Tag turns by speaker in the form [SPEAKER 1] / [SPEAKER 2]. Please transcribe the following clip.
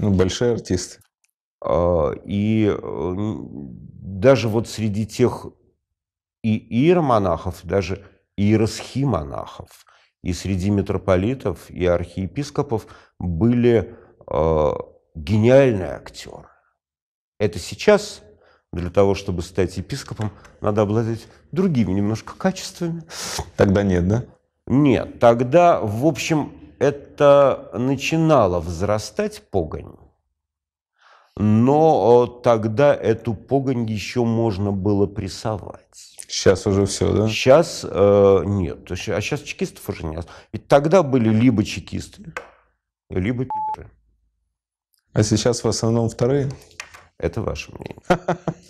[SPEAKER 1] Ну, большие артисты. А, и э, даже вот среди тех и иеромонахов, даже иеросхимонахов, и среди митрополитов и архиепископов были а, гениальные актеры. Это сейчас для того, чтобы стать епископом, надо обладать другими немножко качествами. Тогда нет, да? Нет, тогда, в общем, это начинала взрастать погонь, но э, тогда эту погонь еще можно было прессовать. Сейчас уже все, да? Сейчас э, нет. А сейчас чекистов уже нет. Ведь тогда были либо чекисты, либо пидоры.
[SPEAKER 2] А сейчас в основном вторые? Это ваше мнение.